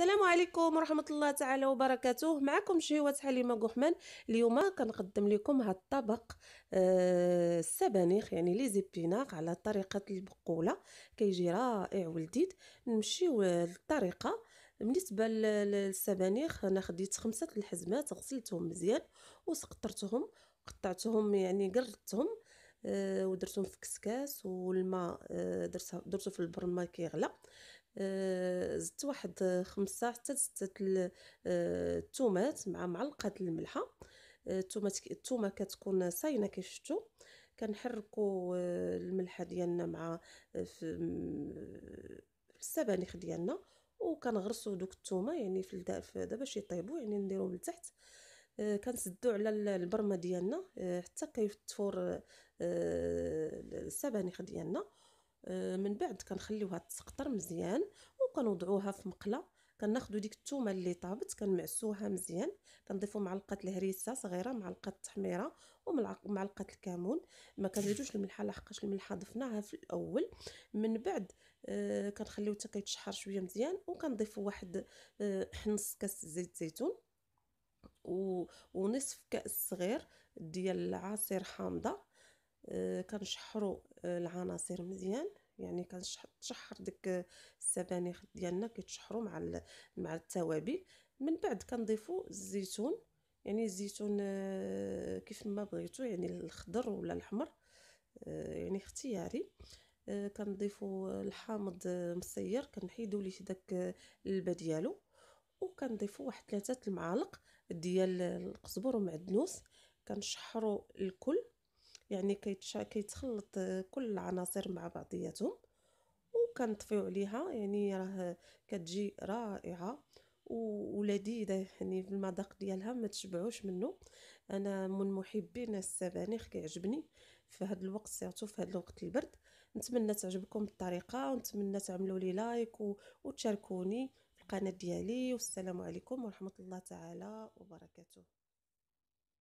السلام عليكم ورحمه الله تعالى وبركاته معكم شهوة حليمه قحمان اليوم كنقدم لكم هاد الطبق آه السبانخ يعني لي زيبيناغ على طريقه البقوله كيجي رائع ولديد نمشيو للطريقه بالنسبه للسبانخ انا خديت خمسه الحزمات غسلتهم مزيان وسقطرتهم قطعتهم يعني قردتهم آه، ودرتهم في كسكاس والماء آه، درتو درته في البرن ما كيغلى زدت واحد خمسة حتى ستة آه، التومات مع معلقة الملحة آه، التومات التومة كتكون صاينه كي شتو كنحركو آه، الملحه ديالنا مع السبانخ ديالنا وكنغرسو دوك التومة يعني في دابا باش يطيبو يعني نديرهم لتحت كنسدو على البرمه ديالنا حتى كيفتفور السبانخ ديالنا آه، من بعد كنخليوها تسقطر مزيان وكنوضعوها في مقله كناخدو ديك الثومه اللي طابت كنمعسوها مزيان كنضيفو معلقه الهريسه صغيره معلقه التحميره ومعلقه الكمون ما كنزيدوش الملحه لحقاش الملحه ضفناها في الاول من بعد آه، كنخليو حتى كيتشحر شويه مزيان وكنضيفوا واحد آه، نص كاس زيت زيتون ونصف كاس صغير ديال العصير حامضه آه، كنشحروا آه، العناصر مزيان يعني كنشحر ديك السبانخ ديالنا كيتشحروا مع مع التوابل من بعد كنضيفوا الزيتون يعني الزيتون آه، كيف ما بغيتو يعني الخضر ولا الاحمر يعني اختياري كنضيفوا الحامض مصير كنحيدوا ليه داك اللبه ديالو وكنضيفوا واحد ثلاثه المعالق ديال القزبر ومعدنوس كنشحروا الكل يعني كيتش... كيتخلط كل العناصر مع بعضياتهم وكنطفيو عليها يعني راه كتجي رائعه ولذيذه يعني في المذاق ديالها ما تشبعوش منه انا من محبين السبانخ كيعجبني في هذا الوقت سيرتو في هذا الوقت البرد نتمنى تعجبكم الطريقه ونتمنى تعملوا لي لايك و... وتشاركوني في القناه ديالي والسلام عليكم ورحمه الله تعالى وبركاته